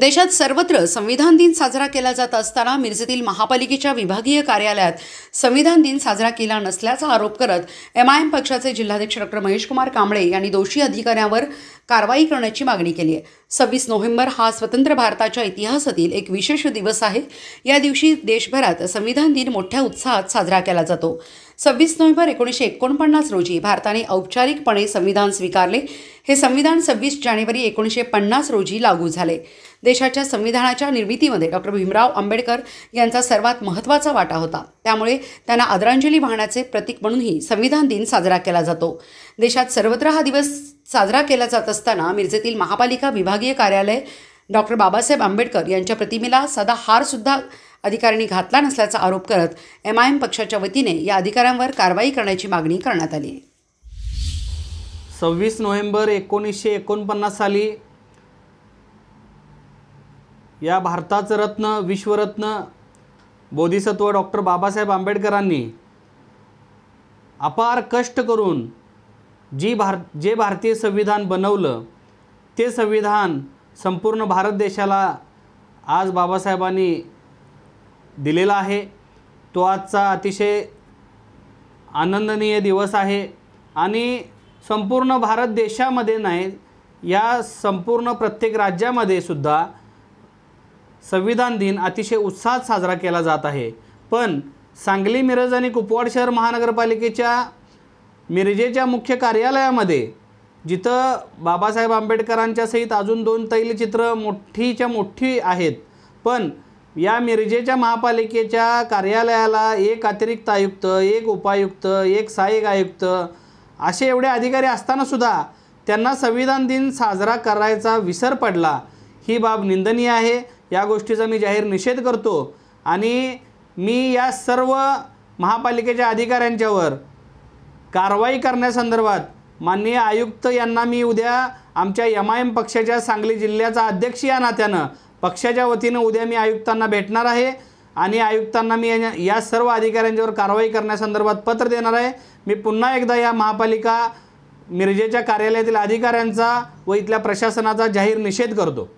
देशात सर्वत्र संविधान दिन साजरा केला जात असताना मिरजेतील महापालिकेच्या विभागीय कार्यालयात संविधान दिन साजरा केला नसल्याचा आरोप करत एम आय एम पक्षाचे जिल्हाध्यक्ष डॉक्टर महेशकुमार कांबळे यांनी दोषी अधिकाऱ्यांवर कारवाई करण्याची मागणी केली आहे सव्वीस नोव्हेंबर हा स्वतंत्र भारताच्या इतिहासातील एक विशेष दिवस आहे या दिवशी देशभरात संविधान दिन मोठ्या उत्साहात साजरा केला जातो सव्वीस नोव्हेंबर एकोणीसशे एकोणपन्नास रोजी भारताने औपचारिकपणे संविधान स्वीकारले हे संविधान सव्वीस जानेवारी एकोणीसशे पन्नास रोजी लागू झाले देशाच्या संविधानाच्या निर्मितीमध्ये डॉक्टर भीमराव आंबेडकर यांचा सर्वात महत्त्वाचा वाटा होता त्यामुळे त्यांना आदरांजली वाहण्याचे प्रतीक म्हणूनही संविधान दिन साजरा केला जातो देशात सर्वत्र हा दिवस साजरा केला जात असताना मिरजेतील महापालिका विभागीय कार्यालय डॉक्टर बाबासाहेब आंबेडकर यांच्या प्रतिमेला हार सुद्धा अधिकाऱ्यांनी घातला नसल्याचा आरोप करत एम आय एम पक्षाच्या वतीने या अधिकाऱ्यांवर कारवाई करण्याची मागणी करण्यात आली सव्वीस नोव्हेंबर एकोणीसशे एकोणपन्नास साली या भारताचं रत्न विश्वरत्न बोधिसत्व डॉक्टर बाबासाहेब आंबेडकरांनी अपार कष्ट करून जी भार जे भारतीय संविधान बनवलं ते संविधान संपूर्ण भारत देशाला आज बाबासाहेबांनी दिलेला आहे तो आजचा अतिशय आनंदनीय दिवस आहे आणि संपूर्ण भारत देशामध्ये नाही या संपूर्ण प्रत्येक राज्यामध्ये सुद्धा संविधान दिन अतिशय उत्साहात साजरा केला जात आहे पण सांगली मिरज आणि कुपवाड शहर महानगरपालिकेच्या मिरजेच्या मुख्य कार्यालयामध्ये जिथं बाबासाहेब आंबेडकरांच्या सहित अजून दोन तैलचित्र मोठीच्या मोठी आहेत पण या मिरजेच्या महापालिकेच्या कार्यालयाला एक अतिरिक्त आयुक्त एक उपायुक्त एक सहाय्यक आयुक्त असे एवढे अधिकारी असतानासुद्धा त्यांना संविधान दिन साजरा करायचा विसर पडला ही बाब निंदनीय आहे या गोष्टीचा मी जाहीर निषेध करतो आणि मी या सर्व महापालिकेच्या अधिकाऱ्यांच्यावर कारवाई करण्यासंदर्भात माननीय आयुक्त यांना मी उद्या आमच्या एम आय एम पक्षाच्या सांगली जिल्ह्याचा अध्यक्ष या नात्यानं पक्षाच्या वतीनं उद्या मी आयुक्तांना भेटणार आहे आणि आयुक्तांना मी या सर्व अधिकाऱ्यांच्यावर कारवाई करण्यासंदर्भात पत्र देणार आहे मी पुन्हा एकदा या महापालिका मिरजेच्या कार्यालयातील अधिकाऱ्यांचा व इथल्या प्रशासनाचा जाहीर निषेध करतो